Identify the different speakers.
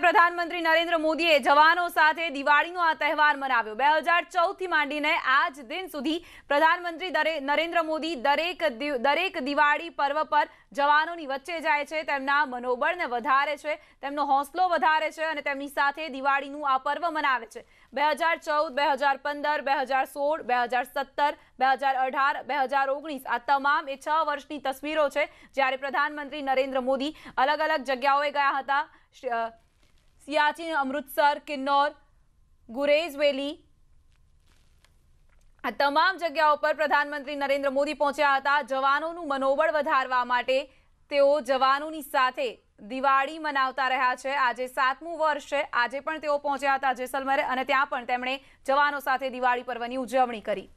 Speaker 1: પ્રધાનમંત્રી નરેન્દ્ર મોદીએ જવાનો સાથે દિવાળીનો આ તહેવાર મનાવ્યો 2014 થી માંડીને આજ દિન સુધી પ્રધાનમંત્રી દરેક નરેન્દ્ર મોદી દરેક દિવાળી પર્વ પર જવાનોની વચ્ચે જાય છે તેમનો મનોબળને વધારે છે તેમનો હોશલો વધારે છે અને તેમની સાથે દિવાળીનું આ પર્વ મનાવે છે 2014 2015 2016 2017 2018 2019 આ તમામ એ 6 વર્ષની તસવીરો છે જ્યારે પ્રધાનમંત્રી નરેન્દ્ર મોદી અલગ અલગ જગ્યાઓ ગયા હતા સિયાચીન અમૃતસર કિન્નોર ગુરેઝ વેલી આ તમામ જગ્યાઓ પર પ્રધાનમંત્રી નરેન્દ્ર મોદી પહોંચ્યા હતા જવાનોનું મનોબળ વધારવા માટે તેઓ જવાનોની સાથે દિવાળી મનાવતા રહ્યા છે આજે સાતમું વર્ષ છે આજે પણ તેઓ પહોંચ્યા હતા જેસલમરે અને ત્યાં પણ તેમણે જવાનો સાથે દિવાળી પર્વની ઉજવણી કરી